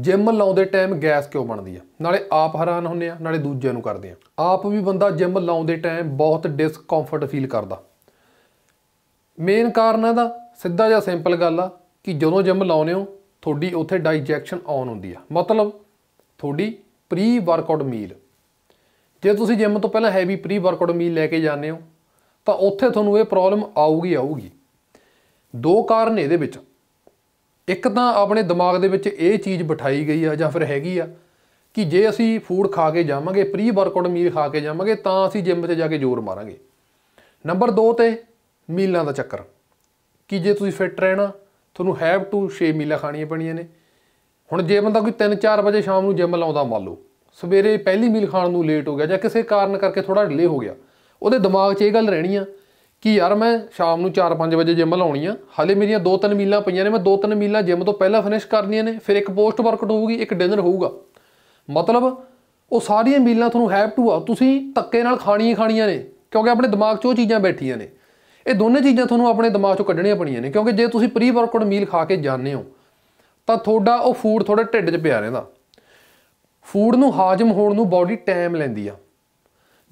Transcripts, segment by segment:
gym ਲਾਉਂਦੇ time gas ਕਿਉਂ ਬਣਦੀ ਆ ਨਾਲੇ ਆਪ ਹੈਰਾਨ ਹੁੰਨੇ ਆ ਨਾਲੇ ਦੂਜਿਆਂ ਨੂੰ ਕਰਦੇ ਆ ਆਪ ਵੀ ਬੰਦਾ ਜਿਮ ਲਾਉਂਦੇ ਟਾਈਮ ਬਹੁਤ ਡਿਸਕੰਫਰਟ ਫੀਲ ਕਰਦਾ ਮੇਨ ਕਾਰਨ ਇਹਦਾ ਸਿੱਧਾ ਜਿਹਾ ਸਿੰਪਲ ਗੱਲ ਆ ਕਿ ਜਦੋਂ ਜਿਮ ਲਾਉਨੇ ਹੋ ਤੁਹਾਡੀ ਉੱਥੇ ਡਾਈਜੈਕਸ਼ਨ ਆਨ ਹੁੰਦੀ ਆ ਮਤਲਬ ਤੁਹਾਡੀ ਪ੍ਰੀ ਵਰਕਆਊਟ ਮੀਲ ਜੇ ਤੁਸੀਂ ਜਿਮ ਤੋਂ ਪਹਿਲਾਂ ਹੈਵੀ ਪ੍ਰੀ ਵਰਕਆਊਟ ਮੀਲ ਲੈ ਕੇ ਜਾਂਦੇ ਹੋ ਤਾਂ ਉੱਥੇ ਤੁਹਾਨੂੰ ਇਹ ਪ੍ਰੋਬਲਮ ਆਊਗੀ ਆਊਗੀ ਦੋ ਕਾਰਨ ਇਹਦੇ ਵਿੱਚ ਇੱਕ ਤਾਂ ਆਪਣੇ ਦਿਮਾਗ ਦੇ ਵਿੱਚ ਇਹ ਚੀਜ਼ ਬਿਠਾਈ ਗਈ ਆ ਜਾਂ ਫਿਰ ਹੈਗੀ ਆ ਕਿ ਜੇ ਅਸੀਂ ਫੂਡ ਖਾ ਕੇ ਜਾਵਾਂਗੇ ਪ੍ਰੀ ਵਰਕਆਊਟ ਮੀਲ ਖਾ ਕੇ ਜਾਵਾਂਗੇ ਤਾਂ ਅਸੀਂ ਜਿਮ 'ਚ ਜਾ ਕੇ ਜ਼ੋਰ ਮਾਰਾਂਗੇ ਨੰਬਰ 2 ਤੇ ਮੀਲਾਂ ਦਾ ਚੱਕਰ ਕਿ ਜੇ ਤੁਸੀਂ ਫਿਟ ਰਹਿਣਾ ਤੁਹਾਨੂੰ ਹੈਵ ਟੂ 6 ਮੀਲਾਂ ਖਾਣੀਆਂ ਪੈਣੀਆਂ ਨੇ ਹੁਣ ਜੇ ਬੰਦਾ ਕੋਈ 3-4 ਵਜੇ ਸ਼ਾਮ ਨੂੰ ਜਿਮ ਲਾਉਂਦਾ ਮੰਨ ਲਓ ਸਵੇਰੇ ਪਹਿਲੀ ਮੀਲ ਖਾਣ ਨੂੰ ਲੇਟ ਹੋ ਗਿਆ ਜਾਂ ਕਿਸੇ ਕਾਰਨ ਕਰਕੇ ਥੋੜਾ ਡਿਲੇ ਹੋ ਗਿਆ ਉਹਦੇ ਦਿਮਾਗ 'ਚ ਇਹ ਗੱਲ ਰਹਿਣੀ ਆ ਕਿ ਯਾਰ ਮੈਂ ਸ਼ਾਮ ਨੂੰ 4-5 ਵਜੇ ਜਿਮ ਲਾਉਣੀ ਆ ਹਲੇ ਮੇਰੀਆਂ 2-3 ਮੀਲਾਂ ਪਈਆਂ ਨੇ ਮੈਂ 2-3 ਮੀਲਾਂ ਜਿਮ ਤੋਂ ਪਹਿਲਾਂ ਫਿਨਿਸ਼ ਕਰਨੀਆਂ ਨੇ ਫਿਰ ਇੱਕ ਪੋਸਟ ਵਰਕਆਊਟ ਹੋਊਗੀ ਇੱਕ ਡਿਨਰ ਹੋਊਗਾ ਮਤਲਬ ਉਹ ਸਾਰੀਆਂ ਮੀਲਾਂ ਤੁਹਾਨੂੰ ਹੈਵ ਟੂ ਆ ਤੁਸੀਂ ਤੱਕੇ ਨਾਲ ਖਾਣੀਆਂ ਖਾਣੀਆਂ ਨੇ ਕਿਉਂਕਿ ਆਪਣੇ ਦਿਮਾਗ 'ਚ ਉਹ ਚੀਜ਼ਾਂ ਬੈਠੀਆਂ ਨੇ ਇਹ ਦੋਨੇ ਚੀਜ਼ਾਂ ਤੁਹਾਨੂੰ ਆਪਣੇ ਦਿਮਾਗ 'ਚੋਂ ਕੱਢਣੀਆਂ ਪਣੀਆਂ ਨੇ ਕਿਉਂਕਿ ਜੇ ਤੁਸੀਂ ਪ੍ਰੀ ਵਰਕਆਊਟ ਮੀਲ ਖਾ ਕੇ ਜਾਂਦੇ ਹੋ ਤਾਂ ਤੁਹਾਡਾ ਉਹ ਫੂਡ ਥੋੜਾ ਢਿੱਡ 'ਚ ਪਿਆ ਰਹਿੰਦਾ ਫੂਡ ਨੂੰ ਹਾਜ਼ਮ ਹੋਣ ਨੂੰ ਬਾਡੀ ਟਾਈਮ ਲੈਂਦੀ ਆ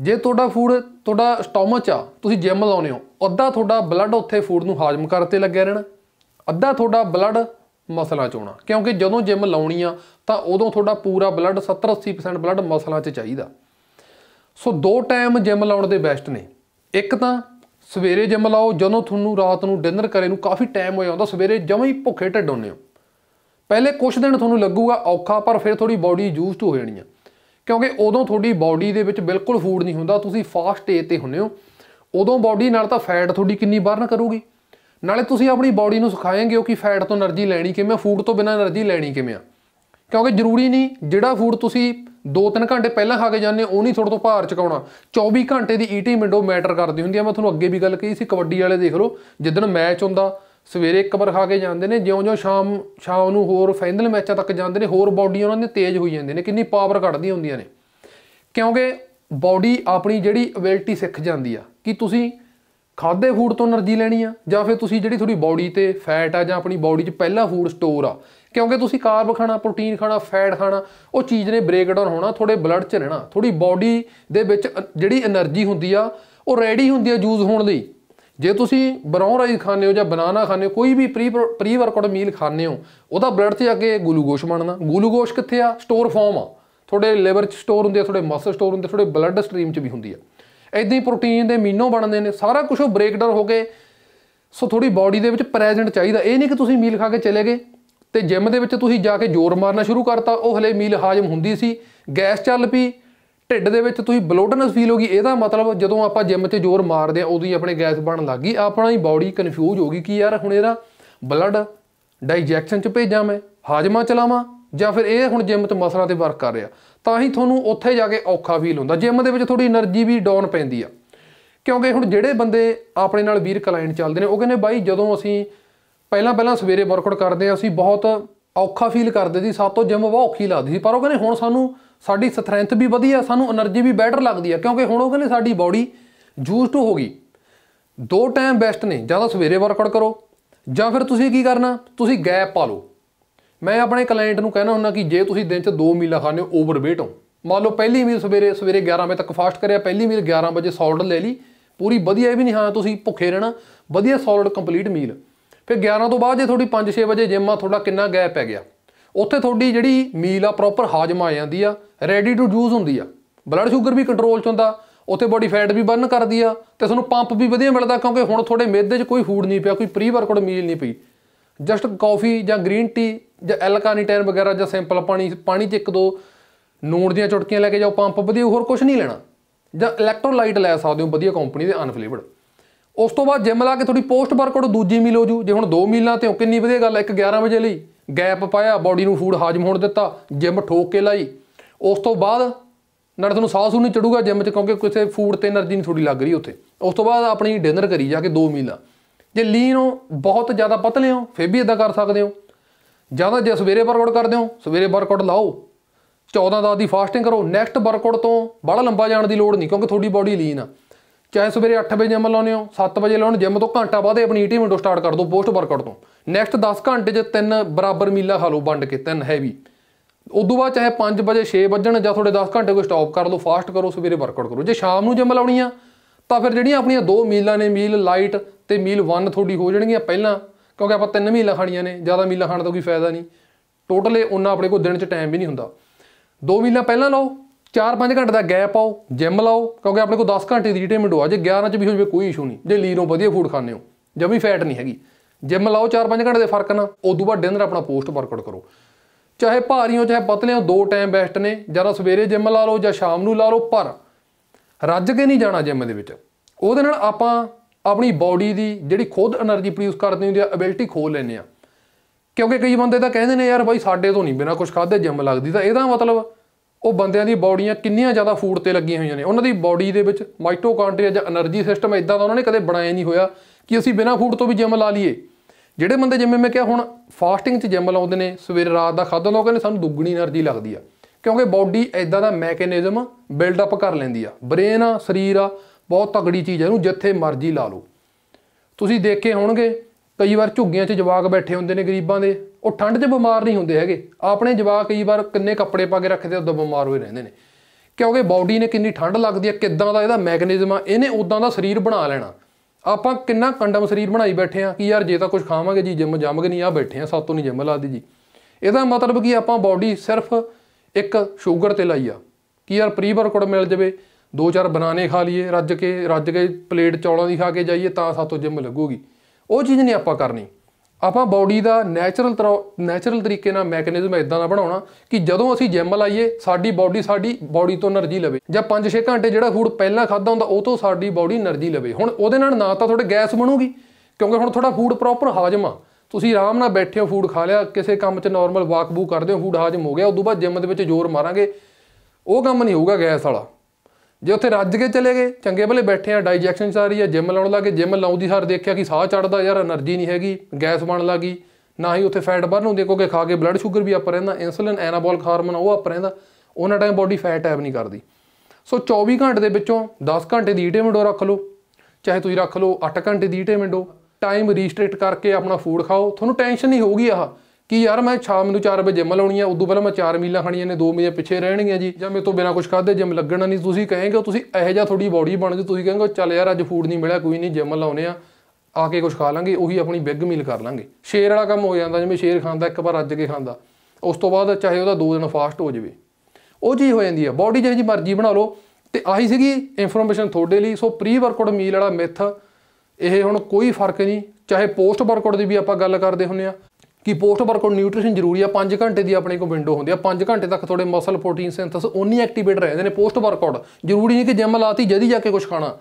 ਜੇ ਤੁਹਾਡਾ ਫੂਡ ਤੁਹਾਡਾ ਸਟੋਮਚ ਆ ਤੁਸੀਂ ਜਿਮ ਲਾਉਨੇ ਹੋ ਅੱਧਾ ਤੁਹਾਡਾ ਬਲੱਡ ਉੱਥੇ ਫੂਡ ਨੂੰ ਹਾਜ਼ਮ ਕਰਨ ਤੇ ਲੱਗਿਆ ਰਹਿਣਾ ਅੱਧਾ ਤੁਹਾਡਾ ਬਲੱਡ ਮਸਲਾ ਚ ਹੋਣਾ ਕਿਉਂਕਿ ਜਦੋਂ ਜਿਮ ਲਾਉਣੀ ਆ ਤਾਂ ਉਦੋਂ ਤੁਹਾਡਾ ਪੂਰਾ ਬਲੱਡ 70-80% ਬਲੱਡ ਮਸਲਾ ਚ ਚਾਹੀਦਾ ਸੋ ਦੋ ਟਾਈਮ ਜਿਮ ਲਾਉਣ ਦੇ ਬੈਸਟ ਨੇ ਇੱਕ ਤਾਂ ਸਵੇਰੇ ਜਿਮ ਲਾਓ ਜਦੋਂ ਤੁਹਾਨੂੰ ਰਾਤ ਨੂੰ ਡਿਨਰ ਕਰੇ ਨੂੰ ਕਾਫੀ ਟਾਈਮ ਹੋ ਜਾਂਦਾ ਸਵੇਰੇ ਜਮੇ ਹੀ ਭੁੱਖੇ ਢਿੱਡ ਹੁੰਨੇ ਹੋ ਪਹਿਲੇ ਕੁਝ ਦਿਨ ਤੁਹਾਨੂੰ ਲੱਗੂਗਾ ਔਖਾ ਪਰ ਫਿਰ ਥੋੜੀ ਬਾਡੀ ਯੂਜ਼ਡ ਹੋ ਜਾਣੀ ਆ ਕਿਉਂਕਿ ਉਦੋਂ ਤੁਹਾਡੀ ਬਾਡੀ ਦੇ ਵਿੱਚ ਬਿਲਕੁਲ ਫੂਡ ਨਹੀਂ ਹੁੰਦਾ ਤੁਸੀਂ ਫਾਸਟ ਸਟੇਜ ਤੇ ਹੁੰਨੇ ਹੋ ਉਦੋਂ ਬਾਡੀ ਨਾਲ ਤਾਂ ਫੈਟ ਤੁਹਾਡੀ ਕਿੰਨੀ ਬਰਨ ਕਰੂਗੀ ਨਾਲੇ ਤੁਸੀਂ ਆਪਣੀ ਬਾਡੀ ਨੂੰ ਸਿਖਾਏਂਗੇ ਕਿ ਫੈਟ ਤੋਂ એનર્ਜੀ ਲੈਣੀ ਕਿਵੇਂ ਆ ਫੂਡ ਤੋਂ ਬਿਨਾਂ એનર્ਜੀ ਲੈਣੀ ਕਿਵੇਂ ਆ ਕਿਉਂਕਿ ਜ਼ਰੂਰੀ ਨਹੀਂ ਜਿਹੜਾ ਫੂਡ ਤੁਸੀਂ 2-3 ਘੰਟੇ ਪਹਿਲਾਂ ਖਾ ਕੇ ਜਾਂਦੇ ਹੋ ਉਹ ਨਹੀਂ ਤੁਹਾਡੇ ਤੋਂ ਭਾਰ ਚਕਾਉਣਾ 24 ਘੰਟੇ ਦੀ ਈਟਿੰਗ ਵਿੰਡੋ ਮੈਟਰ ਕਰਦੀ ਹੁੰਦੀ ਆ ਮੈਂ ਤੁਹਾਨੂੰ ਅੱਗੇ ਵੀ ਗੱਲ ਕਹੀ ਸੀ ਕਬੱਡੀ ਵਾਲੇ ਦੇਖ ਲਓ ਜਿੱਦਣ ਮੈਚ ਹੁੰਦਾ ਸਵੇਰੇ ਇੱਕ ਵਾਰ ਖਾ ਕੇ ਜਾਂਦੇ ਨੇ ਜਿਉਂ-ਜਿਉਂ ਸ਼ਾਮ ਸ਼ਾਮ ਨੂੰ ਹੋਰ ਫਾਈਨਲ ਮੈਚਾਂ ਤੱਕ ਜਾਂਦੇ ਨੇ ਹੋਰ ਬਾਡੀ ਉਹਨਾਂ ਦੀ ਤੇਜ਼ ਹੋਈ ਜਾਂਦੀ ਨੇ ਕਿੰਨੀ ਪਾਵਰ ਘਟਦੀ ਹੁੰਦੀਆਂ ਨੇ ਕਿਉਂਕਿ ਬਾਡੀ ਆਪਣੀ ਜਿਹੜੀ ਅਬਿਲਟੀ ਸਿੱਖ ਜਾਂਦੀ ਆ ਕਿ ਤੁਸੀਂ ਖਾਦੇ ਫੂਡ ਤੋਂ એનર્ਜੀ ਲੈਣੀ ਆ ਜਾਂ ਫਿਰ ਤੁਸੀਂ ਜਿਹੜੀ ਤੁਹਾਡੀ ਬਾਡੀ ਤੇ ਫੈਟ ਆ ਜਾਂ ਆਪਣੀ ਬਾਡੀ 'ਚ ਪਹਿਲਾ ਫੂਡ ਸਟੋਰ ਆ ਕਿਉਂਕਿ ਤੁਸੀਂ ਕਾਰਬ ਖਾਣਾ ਪ੍ਰੋਟੀਨ ਖਾਣਾ ਫੈਟ ਖਾਣਾ ਉਹ ਚੀਜ਼ ਨੇ ਬ੍ਰੇਕਡਾਊਨ ਹੋਣਾ ਤੁਹਾਡੇ ਬਲੱਡ 'ਚ ਰਹਿਣਾ ਤੁਹਾਡੀ ਬਾਡੀ ਦੇ ਵਿੱਚ ਜਿਹੜੀ એનર્ਜੀ ਹੁੰਦੀ ਆ ਉਹ ਰੈਡੀ ਹੁੰਦੀ ਆ ਯੂਜ਼ ਹੋਣ ਲਈ ਜੇ ਤੁਸੀਂ ਬਰਾਉਨ ਰਾਈਸ ਖਾਣੇ ਹੋ ਜਾਂ ਬਨਾਨਾ ਖਾਣੇ ਹੋ ਕੋਈ ਵੀ ਪ੍ਰੀ ਪ੍ਰੀ ਵਰਕਆਊਟ ਮੀਲ ਖਾਣੇ ਹੋ ਉਹਦਾ ਬਲੱਡ ਤੇ ਅੱਗੇ ਗਲੂਕੋਸ਼ ਬਣਨਾ ਗਲੂਕੋਸ਼ ਕਿੱਥੇ ਆ ਸਟੋਰ ਫਾਰਮ ਆ ਤੁਹਾਡੇ ਲਿਵਰ 'ਚ ਸਟੋਰ ਹੁੰਦੀ ਆ ਤੁਹਾਡੇ ਮਸਲ ਸਟੋਰ ਹੁੰਦੇ ਤੁਹਾਡੇ ਬਲੱਡ ਸਟ੍ਰੀਮ 'ਚ ਵੀ ਹੁੰਦੀ ਆ ਐਦਾਂ ਹੀ ਪ੍ਰੋਟੀਨ ਦੇ ਮੀਨੋ ਬਣਦੇ ਨੇ ਸਾਰਾ ਕੁਝ ਉਹ ਬ੍ਰੇਕਡਾਊਨ ਹੋ ਕੇ ਸੋ ਥੋੜੀ ਬਾਡੀ ਦੇ ਵਿੱਚ ਪ੍ਰੈਜ਼ੈਂਟ ਚਾਹੀਦਾ ਇਹ ਨਹੀਂ ਕਿ ਤੁਸੀਂ ਮੀਲ ਖਾ ਕੇ ਚਲੇ ਗਏ ਤੇ ਜਿਮ ਦੇ ਵਿੱਚ ਤੁਸੀਂ ਜਾ ਕੇ ਜ਼ੋਰ ਮਾਰਨਾ ਸ਼ੁਰੂ ਕਰਤਾ ਉਹ ਹਲੇ ਮੀਲ ਹਾਜਮ ਹੁੰਦੀ ਸੀ ਗੈਸ ਚੱਲ ਪਈ ਢਿੱਡ ਦੇ ਵਿੱਚ ਤੁਸੀਂ ਬਲੋਟਨਸ ਫੀਲ ਹੋਗੀ ਇਹਦਾ ਮਤਲਬ ਜਦੋਂ ਆਪਾਂ ਜਿਮ 'ਚ ਜ਼ੋਰ ਮਾਰਦੇ ਆ ਉਦੋਂ ਹੀ ਆਪਣੇ ਗੈਸ ਬਣਨ ਲੱਗ ਗਈ ਆਪਣਾ ਹੀ ਬਾਡੀ ਕਨਫਿਊਜ਼ ਹੋ ਗਈ ਕਿ ਯਾਰ ਹੁਣ ਇਹਦਾ ਬਲੱਡ ਡਾਈਜੈਕਸ਼ਨ 'ਚ ਭੇਜਾਂ ਮੈਂ ਹਾਜ਼ਮਾ ਚਲਾਵਾਂ ਜਾਂ ਫਿਰ ਇਹ ਹੁਣ ਜਿਮ 'ਚ ਮਸਲਾਂ ਤੇ ਵਰਕ ਕਰ ਰਿਹਾ ਤਾਂ ਹੀ ਤੁਹਾਨੂੰ ਉੱਥੇ ਜਾ ਕੇ ਔਖਾ ਫੀਲ ਹੁੰਦਾ ਜਿਮ ਦੇ ਵਿੱਚ ਥੋੜੀ એનર્ਜੀ ਵੀ ਡਾਊਨ ਪੈਂਦੀ ਆ ਕਿਉਂਕਿ ਹੁਣ ਜਿਹੜੇ ਬੰਦੇ ਆਪਣੇ ਨਾਲ ਵੀਰ ਕਲਾਇੰਟ ਚੱਲਦੇ ਨੇ ਉਹ ਕਹਿੰਦੇ ਬਾਈ ਜਦੋਂ ਅਸੀਂ ਪਹਿਲਾਂ ਪਹਿਲਾਂ ਸਵੇਰੇ ਵਰਕਆਊਟ ਕਰਦੇ ਆ ਅਸੀਂ ਬਹੁਤ ਔਖਾ ਫੀਲ ਕਰਦੇ ਸੀ ਸਾਤੋਂ ਜਿਮ ਬਹੁਤ ਔਖੀ ਲੱਗਦੀ ਸੀ ਪਰ ਉਹ ਕਹਿੰਦੇ ਹੁਣ ਸਾਨੂੰ ਸਾਡੀ ਸਟਰੈਂਥ ਵੀ ਵਧੀਆ ਸਾਨੂੰ એનર્ਜੀ ਵੀ ਬੈਟਰ ਲੱਗਦੀ ਹੈ ਕਿਉਂਕਿ ਹੁਣ ਉਹ ਕਹਿੰਦੇ ਸਾਡੀ ਬਾਡੀ ਜੂਸਡ ਹੋ ਗਈ ਦੋ ਟਾਈਮ ਬੈਸਟ ਨੇ ਜਾਂ ਤਾਂ ਸਵੇਰੇ ਵਰਕਆਊਟ ਕਰੋ ਜਾਂ ਫਿਰ ਤੁਸੀਂ ਕੀ ਕਰਨਾ ਤੁਸੀਂ ਗੈਪ ਪਾ ਲਓ ਮੈਂ ਆਪਣੇ ਕਲਾਇੰਟ ਨੂੰ ਕਹਿਣਾ ਹੁੰਦਾ ਕਿ ਜੇ ਤੁਸੀਂ ਦਿਨ 'ਚ ਦੋ ਮੀਲ ਖਾਣੇ ਹੋ ਓਵਰਵੇਟ ਹੋ ਮੰਨ ਲਓ ਪਹਿਲੀ ਮੀਲ ਸਵੇਰੇ ਸਵੇਰੇ 11 ਵਜੇ ਤੱਕ ਫਾਸਟ ਕਰਿਆ ਪਹਿਲੀ ਮੀਲ 11 ਵਜੇ ਸੌਲਡ ਲੈ ਲਈ ਪੂਰੀ ਵਧੀਆ ਇਹ ਵੀ ਨਹੀਂ ਹਾਂ ਤੁਸੀਂ ਭੁੱਖੇ ਰਹਿਣਾ ਵਧੀਆ ਸੌਲਡ ਕੰਪਲੀਟ ਮੀਲ ਫਿਰ 11 ਤੋਂ ਬਾਅਦ ਜੇ ਤੁਹਾਡੀ 5-6 ਵਜੇ ਜਿਮ ਆ ਤੁਹਾਡਾ ਕਿੰਨਾ ਗੈਪ ਹੈ ਗਿਆ ਉੱਥੇ ਤੁਹਾਡੀ ਜਿਹੜੀ ਮੀਲ ਆ ਪ੍ਰੋਪਰ ਹਾਜ਼ਮ ਆ ਜਾਂਦੀ ਆ ਰੈਡੀ ਟੂ ਜੂਸ ਹੁੰਦੀ ਆ ਬਲੱਡ ਸ਼ੂਗਰ ਵੀ ਕੰਟਰੋਲ ਚ ਹੁੰਦਾ ਉੱਥੇ ਬੋਡੀ ਫੈਟ ਵੀ ਬਰਨ ਕਰਦੀ ਆ ਤੇ ਤੁਹਾਨੂੰ ਪੰਪ ਵੀ ਵਧੀਆ ਮਿਲਦਾ ਕਿਉਂਕਿ ਹੁਣ ਤੁਹਾਡੇ ਮਿਹਦੇ 'ਚ ਕੋਈ ਫੂਡ ਨਹੀਂ ਪਿਆ ਕੋਈ ਪ੍ਰੀ ਵਰਕਆਊਟ ਮੀਲ ਨਹੀਂ ਪਈ ਜਸਟ ਕਾਫੀ ਜਾਂ ਗ੍ਰੀਨ ਟੀ ਜਾਂ ਐਲਕਾਨੀਟਾਈਨ ਵਗੈਰਾ ਜਾਂ ਸਿੰਪਲ ਪਾਣੀ ਪਾਣੀ 'ਚ ਇੱਕ ਦੋ ਨੂਣ ਦੀਆਂ ਚੁਟਕੀਆਂ ਲੈ ਕੇ ਜਾਓ ਪੰਪ ਵਧੀਆ ਹੋਰ ਕੁਝ ਨਹੀਂ ਲੈਣਾ ਜਾਂ ਇਲੈਕਟ੍ਰੋਲਾਈਟ ਲੈ ਸਕਦੇ ਹੋ ਵਧੀਆ ਕੰਪਨੀ ਦੇ ਅਨਫਲੇਵਰਡ ਉਸ ਤੋਂ ਬਾਅਦ ਜਿਮ ਲਾ ਕੇ ਤੁਹਾਡੀ ਪੋਸਟ ਵਰਕਆਊਟ ਦੂਜੀ ਮੀਲ ਹੋ ਜੂ ਜੇ ਹੁਣ ਦੋ ਮੀਲਾਂ ਤੇ ਕਿੰਨੀ ਵਧੀਆ ਗੱਲ ਹੈ ਇੱਕ 11 ਵਜੇ ਲਈ ਗੈਪ ਪਾਇਆ ਬਾਡੀ ਨੂੰ ਫੂਡ ਹਾਜ਼ਮ ਹੋਣ ਦਿੱਤਾ ਜਿਮ ਠੋਕ ਕੇ ਲਾਈ ਉਸ ਤੋਂ ਬਾਅਦ ਨਰਦ ਤੁਹਾਨੂੰ ਸਾਹ ਸੂਹ ਨਹੀਂ ਚੜੂਗਾ ਜਿਮ 'ਚ ਕਿਉਂਕਿ ਕਿਸੇ ਫੂਡ ਤੇ એનર્ਜੀ ਨਹੀਂ ਥੋੜੀ ਲੱਗ ਰਹੀ ਉੱਥੇ ਉਸ ਤੋਂ ਬਾਅਦ ਆਪਣੀ ਡਿਨਰ ਕਰੀ ਜਾ ਕੇ ਦੋ ਮੀਲ ਜੇ ਲੀਨ ਹੋ ਬਹੁਤ ਜ਼ਿਆਦਾ ਪਤਲੇ ਹੋ ਫੇਰ ਵੀ ਇਦਾਂ ਕਰ ਸਕਦੇ ਹੋ ਜਿਆਦਾ ਜੇ ਸਵੇਰੇ ਵਰਕਆਊਟ ਕਰਦੇ ਹੋ ਸਵੇਰੇ ਵਰਕਆਊਟ ਲਾਓ 14 ਦਾ ਦੀ ਫਾਸਟਿੰਗ ਕਰੋ ਨੈਕਸਟ ਵਰਕਆਊਟ ਤੋਂ ਬੜਾ ਲੰਬਾ ਜਾਣ ਦੀ ਲੋੜ ਨਹੀਂ ਕਿਉਂਕਿ ਤੁਹਾਡੀ ਬਾਡੀ ਲੀਨ ਆ ਚਾਹੇ ਸਵੇਰੇ 8 ਵਜੇ ਜਿਮ ਲਾਉਨੇ ਹੋ 7 ਵਜੇ ਲਾਉਣ ਜਿਮ ਤੋਂ ਘੰਟਾ ਬਾਅਦ ਆਪਣੀ ਈਟੀ ਵਿੰਡੋ ਸਟਾਰਟ ਕਰ ਦਿਓ ਪੋਸਟ ਵਰਕਆਊਟ ਤੋਂ ਨੈਕਸਟ 10 ਘੰਟੇ 'ਚ ਤਿੰਨ ਬਰਾਬਰ ਮੀਲਾ ਖਾ ਲਓ ਵੰਡ ਕੇ ਤਿੰਨ ਹੈਵੀ ਉਦੋਂ ਬਾਅਦ ਚਾਹੇ 5 ਵਜੇ 6 ਵਜਣ ਜਾਂ ਤੁਹਾਡੇ 10 ਘੰਟੇ ਕੋਈ ਸਟਾਪ ਕਰ ਲਓ ਫਾਸਟ ਕਰੋ ਸਵੇਰੇ ਵਰਕਆਊਟ ਕਰੋ ਜੇ ਸ਼ਾਮ ਨੂੰ ਜਿਮ ਲਾਉਣੀ ਆ ਤਾਂ ਫਿਰ ਜਿਹੜੀਆਂ ਆਪਣੀਆਂ ਦੋ ਮੀਲਾਂ ਨੇ ਮੀਲ ਲਾਈਟ ਤੇ ਮੀਲ 1 ਤੁਹਾਡੀ ਹੋ ਜਾਣਗੀਆਂ ਪਹਿਲਾਂ ਕਿਉਂਕਿ ਆਪਾਂ ਤਿੰਨ ਮੀਲਾਂ ਖਾਣੀਆਂ ਨੇ ਜ਼ਿਆਦਾ ਮੀਲਾਂ ਖਾਣ ਦਾ ਕੋਈ ਫਾਇਦਾ ਨਹੀਂ ਟੋਟਲੇ ਉਹਨਾਂ ਆਪਣੇ ਕੋਲ ਦਿਨ 'ਚ ਟਾਈਮ ਵੀ ਨਹੀਂ ਹੁੰਦਾ ਦੋ ਮੀਲਾਂ ਪਹਿਲਾਂ ਲਓ 4-5 ਘੰਟੇ ਦਾ ਗੈਪ ਆਓ ਜਿਮ ਲਾਓ ਕਿਉਂਕਿ ਆਪਣੇ ਕੋਲ 10 ਘੰਟੇ ਦੀ ਰਿਟੇਨਮੈਂਟ ਹੋ ਆ ਜੇ 11 ਚ ਵੀ ਹੋ ਜਵੇ ਕੋਈ ਇਸ਼ੂ ਨਹੀਂ ਜੇ ਲੀਨੋ ਵਧੀਆ ਫੂਡ ਖਾਣੇ ਹੋ ਵੀ ਫੈਟ ਨਹੀਂ ਹੈਗੀ ਜਿਮ ਲਾਓ 4-5 ਘੰਟੇ ਦੇ ਫਰਕ ਨਾਲ ਉਦੋਂ ਬਾਅਦ ਡਿਨਰ ਆਪਣਾ ਪੋਸਟ ਵਰਕਆਊਟ ਕਰੋ ਚਾਹੇ ਭਾਰੀ ਹੋ ਚਾਹੇ ਪਤਲੇ ਹੋ ਦੋ ਟਾਈਮ ਬੈਸਟ ਨੇ ਜਾਂ ਸਵੇਰੇ ਜਿਮ ਲਾ ਲਓ ਜਾਂ ਸ਼ਾਮ ਨੂੰ ਲਾ ਲਓ ਪਰ ਰੱਜ ਕੇ ਨਹੀਂ ਜਾਣਾ ਜਿਮ ਦੇ ਵਿੱਚ ਉਹਦੇ ਨਾਲ ਆਪਾਂ ਆਪਣੀ ਬਾਡੀ ਦੀ ਜਿਹੜੀ ਖੁਦ એનર્ਜੀ ਪ੍ਰੋਡਿਊਸ ਕਰਦੀ ਹੁੰਦੀ ਹੈ ਅਬਿਲਟੀ ਖੋਲ ਲੈਨੇ ਆ ਕਿਉਂਕਿ ਕਈ ਬੰਦੇ ਤਾਂ ਕਹਿੰਦੇ ਨੇ ਯਾਰ ਬਾਈ ਸਾਡੇ ਤੋਂ ਨਹੀਂ ਬਿਨਾ ਕੁਝ ਖਾਦੇ ਜਿਮ ਲੱਗਦੀ ਤਾਂ ਇਹਦਾ ਮਤਲਬ ਉਹ ਬੰਦਿਆਂ ਦੀ ਬਾਡੀਆਂ ਕਿੰਨੀਆਂ ਜ਼ਿਆਦਾ ਫੂਡ ਤੇ ਲੱਗੀਆਂ ਹੋਈਆਂ ਨੇ ਉਹਨਾਂ ਦੀ ਬਾਡੀ ਦੇ ਵਿੱਚ ਮਾਈਟੋਕਾਂਡਰੀਆ ਜਾਂ એનર્ਜੀ ਸਿਸਟਮ ਇਦਾਂ ਦਾ ਉਹਨਾਂ ਨੇ ਕਦੇ ਬਣਾਇਆ ਨਹੀਂ ਹੋਇਆ ਕਿ ਅਸੀਂ ਬਿਨਾਂ ਫੂਡ ਤੋਂ ਵੀ ਜਿਮ ਲਾ ਲਈਏ ਜਿਹੜੇ ਬੰਦੇ ਜਿਵੇਂ ਮੈਂ ਕਿਹਾ ਹੁਣ ਫਾਸਟਿੰਗ 'ਚ ਜਿਮ ਲਾਉਂਦੇ ਨੇ ਸਵੇਰੇ ਰਾਤ ਦਾ ਖਾਦਾ ਲੋਕਾਂ ਨੇ ਸਾਨੂੰ ਦੁੱਗਣੀ એનર્ਜੀ ਲੱਗਦੀ ਆ ਕਿਉਂਕਿ ਬਾਡੀ ਇਦਾਂ ਦਾ ਮੈਕੈਨਿਜ਼ਮ ਬਿਲਡ ਅਪ ਕਰ ਲੈਂਦੀ ਆ ਬ੍ਰੇਨ ਆ ਸਰੀਰ ਆ ਬਹੁਤ ਤਗੜੀ ਚੀਜ਼ ਆ ਇਹਨੂੰ ਜਿੱਥੇ ਮਰਜ਼ੀ ਲਾ ਲਓ ਤੁਸੀਂ ਦੇਖੇ ਹੋਣਗੇ ਕਈ ਵਾਰ ਝੁੱਗੀਆਂ 'ਚ ਜਵਾਕ ਬੈਠੇ ਹੁੰਦੇ ਨੇ ਗਰੀਬਾਂ ਦੇ ਉਹ ਠੰਡ 'ਚ ਬਿਮਾਰ ਨਹੀਂ ਹੁੰਦੇ ਹੈਗੇ ਆਪਣੇ ਜਵਾਕ ਕਈ ਵਾਰ ਕਿੰਨੇ ਕੱਪੜੇ ਪਾ ਕੇ ਰੱਖਦੇ ਉਦੋਂ ਬਿਮਾਰ ਹੋਏ ਰਹਿੰਦੇ ਨੇ ਕਿਉਂਕਿ ਬਾਡੀ ਨੇ ਕਿੰਨੀ ਠੰਡ ਲੱਗਦੀ ਹੈ ਕਿੱਦਾਂ ਦਾ ਇਹਦਾ ਮੈਕੈਨਿਜ਼ਮ ਆ ਇਹਨੇ ਉਦਾਂ ਦਾ ਸਰੀਰ ਬਣਾ ਲੈਣਾ ਆਪਾਂ ਕਿੰਨਾ ਕੰਡਮ ਸਰੀਰ ਬਣਾਈ ਬੈਠੇ ਆ ਕਿ ਯਾਰ ਜੇ ਤਾਂ ਕੁਝ ਖਾਵਾਂਗੇ ਜੀ ਜਿੰਮ ਕੇ ਨਹੀਂ ਆ ਬੈਠੇ ਆ ਤੋਂ ਨਹੀਂ ਜਿੰਮ ਲਾਦੀ ਜੀ ਇਹਦਾ ਮਤਲਬ ਕੀ ਆਪਾਂ ਬਾਡੀ ਸਿਰਫ ਇੱਕ ਸ਼ੂਗਰ ਤੇ ਲਾਈ ਆ ਕਿ ਯਾਰ ਪ੍ਰੀ ਵਰਕਆਊਟ ਮਿਲ ਜਵੇ ਦੋ ਚਾਰ ਬਨਾਨੇ ਖਾ ਲਈਏ ਰੱਜ ਕੇ ਰੱਜ ਕੇ ਪਲੇਟ ਚੌਲਾਂ ਦੀ ਖਾ ਕੇ ਜਾਈਏ ਤਾਂ ਸਾਤੋਂ ਜਿੰਮ ਲੱਗੂਗੀ ਉਹ ਚੀਜ਼ ਨਹੀਂ ਆਪਾਂ ਕਰਨੀ ਆਪਾਂ ਬਾਡੀ ਦਾ ਨੇਚਰਲ ਨੇਚਰਲ ਤਰੀਕੇ ਨਾਲ ਮੈਕੈਨਿਜ਼ਮ ਇਦਾਂ ਦਾ ਬਣਾਉਣਾ ਕਿ ਜਦੋਂ ਅਸੀਂ ਜਿਮ ਲਾਈਏ ਸਾਡੀ ਬਾਡੀ ਸਾਡੀ ਬਾਡੀ ਤੋਂ એનર્ਜੀ ਲਵੇ ਜਾਂ 5-6 ਘੰਟੇ ਜਿਹੜਾ ਫੂਡ ਪਹਿਲਾਂ ਖਾਦਾ ਹੁੰਦਾ ਉਹ ਤੋਂ ਸਾਡੀ ਬਾਡੀ એનર્ਜੀ ਲਵੇ ਹੁਣ ਉਹਦੇ ਨਾਲ ਨਾ ਤਾਂ ਤੁਹਾਡੇ ਗੈਸ ਬਣੂਗੀ ਕਿਉਂਕਿ ਹੁਣ ਤੁਹਾਡਾ ਫੂਡ ਪ੍ਰੋਪਰ ਹਾਜ਼ਮ ਆ ਤੁਸੀਂ ਆਰਾਮ ਨਾਲ ਬੈਠੇ ਹੋ ਫੂਡ ਖਾ ਲਿਆ ਕਿਸੇ ਕੰਮ 'ਚ ਨਾਰਮਲ ਵਾਕ-ਬੂ ਕਰਦੇ ਹੋ ਫੂਡ ਹਾਜ਼ਮ ਹੋ ਗਿਆ ਉਸ ਤੋਂ ਬਾਅਦ ਜਿਮ ਦੇ ਵਿੱਚ ਜ਼ੋਰ ਮਾਰਾਂਗੇ ਉਹ ਕੰਮ ਨਹੀਂ ਹੋਊਗਾ ਗੈਸ ਵਾਲਾ ਜੇ ਉੱਥੇ ਰੱਜ ਕੇ ਚਲੇ ਗਏ ਚੰਗੇ ਭਲੇ ਬੈਠੇ ਆ ਡਾਈਜੈਕਸ਼ਨ ਆ ਰਹੀ ਆ ਜਿਮ ਲਾਉਣ ਲੱਗੇ ਜਿਮ ਲਾਉਂਦੀ ਹਰ ਦੇਖਿਆ ਕਿ ਸਾਹ ਚੜਦਾ ਯਾਰ એનર્ਜੀ ਨਹੀਂ ਹੈਗੀ ਗੈਸ ਬਣ ਲੱਗੀ ਨਾ ਹੀ ਉੱਥੇ ਫੈਟ ਬਰਨ ਹੁੰਦੀ ਕਿਉਂਕਿ ਖਾ ਕੇ ਬਲੱਡ ਸ਼ੂਗਰ ਵੀ ਅਪ ਰਹਿੰਦਾ ਇਨਸੂਲਿਨ ਐਨਾਬੋਲਿਕ ਹਾਰਮੋਨ ਉਹ ਅਪ ਰਹਿੰਦਾ ਉਹਨਾਂ ਟਾਈਮ ਬੋਡੀ ਫੈਟ ਐਬ ਨਹੀਂ ਕਰਦੀ ਸੋ 24 ਘੰਟੇ ਦੇ ਵਿੱਚੋਂ 10 ਘੰਟੇ ਦੀ ਈਟੇਮਿੰਡੋ ਰੱਖ ਲਓ ਚਾਹੇ ਤੁਸੀਂ ਰੱਖ ਲਓ 8 ਘੰਟੇ ਦੀ ਈਟੇਮਿੰਡੋ ਟਾਈਮ ਰੀਸਟ੍ਰਿਕਟ ਕਰਕੇ ਆਪਣਾ ਫੂਡ ਖਾਓ ਤੁਹਾਨੂੰ ਟੈਨਸ਼ਨ ਨਹੀਂ ਹੋਊਗੀ ਆਹ ਕਿ ਯਾਰ ਮੈਂ ਸ਼ਾਮ ਨੂੰ 4 ਵਜੇ ਜਿਮ ਲਾਉਣੀ ਆ ਉਦੋਂ ਪਹਿਲਾਂ ਮੈਂ 4 ਮੀਲਾਂ ਖਾਣੀਆਂ ਨੇ 2 ਮੀਲਾਂ ਪਿੱਛੇ ਰਹਿਣਗੀਆਂ ਜੀ ਜਾਂ ਮੇਰੇ ਤੋਂ ਬਿਨਾ ਕੁਝ ਖਾਦੇ ਜਿਮ ਲੱਗਣਾ ਨਹੀਂ ਤੁਸੀਂ ਕਹੇਗੇ ਤੁਸੀਂ ਇਹੋ ਜਿਹਾ ਤੁਹਾਡੀ ਬਾਡੀ ਬਣ ਜੂ ਤੁਸੀਂ ਕਹੇਗੇ ਚੱਲ ਯਾਰ ਅੱਜ ਫੂਡ ਨਹੀਂ ਮਿਲਿਆ ਕੋਈ ਨਹੀਂ ਜਿਮ ਲਾਉਨੇ ਆ ਆ ਕੇ ਕੁਝ ਖਾ ਲਾਂਗੇ ਉਹੀ ਆਪਣੀ ਬਿਗ ਮੀਲ ਕਰ ਲਾਂਗੇ ਸ਼ੇਰ ਵਾਲਾ ਕੰਮ ਹੋ ਜਾਂਦਾ ਜਿਵੇਂ ਸ਼ੇਰ ਖਾਂਦਾ ਇੱਕ ਵਾਰ ਅੱਜ ਕੇ ਖਾਂਦਾ ਉਸ ਤੋਂ ਬਾਅਦ ਚਾਹੇ ਉਹਦਾ 2 ਦਿਨ ਫਾਸਟ ਹੋ ਜਾਵੇ ਉਹ ਜੀ ਹੋ ਜਾਂਦੀ ਆ ਬਾਡੀ ਜਿਹੜੀ ਮਰਜ਼ੀ ਬਣਾ ਲਓ ਤੇ ਆਹੀ ਸੀਗੀ ਇਨਫੋਰਮੇਸ਼ਨ ਤੁਹਾਡੇ ਲਈ ਸੋ ਪ੍ਰੀ ਵਰਕਆਊਟ ਮੀਲ ਵਾਲਾ ਮਿਥ ਇਹ ਹੁਣ ਕੋਈ ਫਰਕ ਨਹੀਂ ਚਾਹੇ ਪੋਸਟ ਵਰਕਆਊਟ ਦੀ ਵੀ ਆਪਾਂ ਗੱਲ ਕਰਦੇ ਹੁੰਨੇ ਆ ਕਿ ਪੋਸਟ ਵਰਕਆਊਟ ਨਿਊਟ੍ਰੀਸ਼ਨ ਜ਼ਰੂਰੀ ਆ 5 ਘੰਟੇ ਦੀ ਆਪਣੇ ਕੋ ਵਿੰਡੋ ਹੁੰਦੀ ਆ 5 ਘੰਟੇ ਤੱਕ ਤੁਹਾਡੇ ਮਸਲ ਪ੍ਰੋਟੀਨ ਸਿੰਥੈਸਿਸ ਉਨੀ ਐਕਟੀਵੇਟ ਰਹਿੰਦੇ ਨੇ ਪੋਸਟ ਵਰਕਆਊਟ ਜ਼ਰੂਰੀ ਨਹੀਂ ਕਿ ਜਿਮ ਲਾਤੀ ਜਦੀ ਜਾ ਕੇ ਕੁਝ ਖਾਣਾ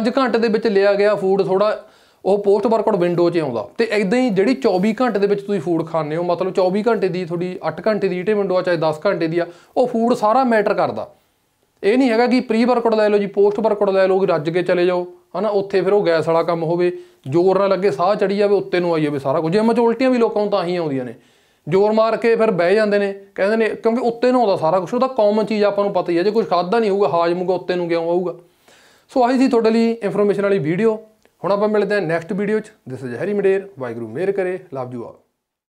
5 ਘੰਟੇ ਦੇ ਵਿੱਚ ਲਿਆ ਗਿਆ ਫੂਡ ਥੋੜਾ ਉਹ ਪੋਸਟ ਵਰਕਆਊਟ ਵਿੰਡੋ 'ਚ ਆਉਂਦਾ ਤੇ ਇਦਾਂ ਹੀ ਜਿਹੜੀ 24 ਘੰਟੇ ਦੇ ਵਿੱਚ ਤੁਸੀਂ ਫੂਡ ਖਾਣੇ ਹੋ ਮਤਲਬ 24 ਘੰਟੇ ਦੀ ਤੁਹਾਡੀ 8 ਘੰਟੇ ਦੀ ਈਟੇ ਵਿੰਡੋ ਆ ਚਾਹੇ 10 ਘੰਟੇ ਦੀ ਆ ਉਹ ਫੂਡ ਸਾਰਾ ਮੈਟਰ ਕਰਦਾ ਇਹ ਨਹੀਂ ਹੈਗਾ ਕਿ ਪ੍ਰੀ ਵਰਕਆਊਟ ਲੈ ਲਓ ਜੀ ਪੋਸਟ ਵਰਕਆਊਟ ਲੈ ਲਓ ਕਿ ਰੱਜ ਕੇ ਚਲੇ ਜਾਓ ਹਨਾ ਉੱਥੇ ਫਿਰ ਉਹ ਗੈਸ ਵਾਲਾ ਕੰਮ ਹੋਵੇ ਜ਼ੋਰ ਨਾਲ ਲੱਗੇ ਸਾਹ ਚੜੀ ਜਾਵੇ ਉੱਤੇ ਨੂੰ ਆਈ ਜਾਵੇ ਸਾਰਾ ਕੁਝ ਜਿਵੇਂ ਮਚ ਉਲਟੀਆਂ ਵੀ ਲੋਕਾਂ ਨੂੰ ਤਾਂ ਹੀ ਆਉਂਦੀਆਂ ਨੇ ਜ਼ੋਰ ਮਾਰ ਕੇ ਫਿਰ ਬਹਿ ਜਾਂਦੇ ਨੇ ਕਹਿੰਦੇ ਨੇ ਕਿਉਂਕਿ ਉੱਤੇ ਨੂੰ ਆਉਂਦਾ ਸਾਰਾ ਕੁਝ ਉਹ ਤਾਂ ਕਾਮਨ ਚੀਜ਼ ਆਪਾਂ ਨੂੰ ਪਤਾ ਹੀ ਹੈ ਜੇ ਕੁਝ ਖਾਦਾ ਨਹੀਂ ਹੋਊਗਾ ਹਾਜ਼ਮ ਹੋਊਗਾ ਉੱਤੇ ਨੂੰ ਕਿਉਂ ਆਊਗਾ ਸੋ ਆਹੀ ਸੀ ਤੁਹਾਡੇ ਲਈ ਇਨਫੋਰਮੇਸ਼ਨ ਵਾਲੀ ਵੀਡੀਓ ਹੁਣ ਆਪਾਂ ਮਿਲਦੇ ਹਾਂ ਨੈਕਸਟ ਵੀਡੀਓ 'ਚ ਦਿਸ ਇਜ਼ ਹੈਰੀ ਮਡੇਰ ਵਾਈਗਰੂ ਮੇਰ ਕਰੇ ਲਵ ਯੂ ਆਲ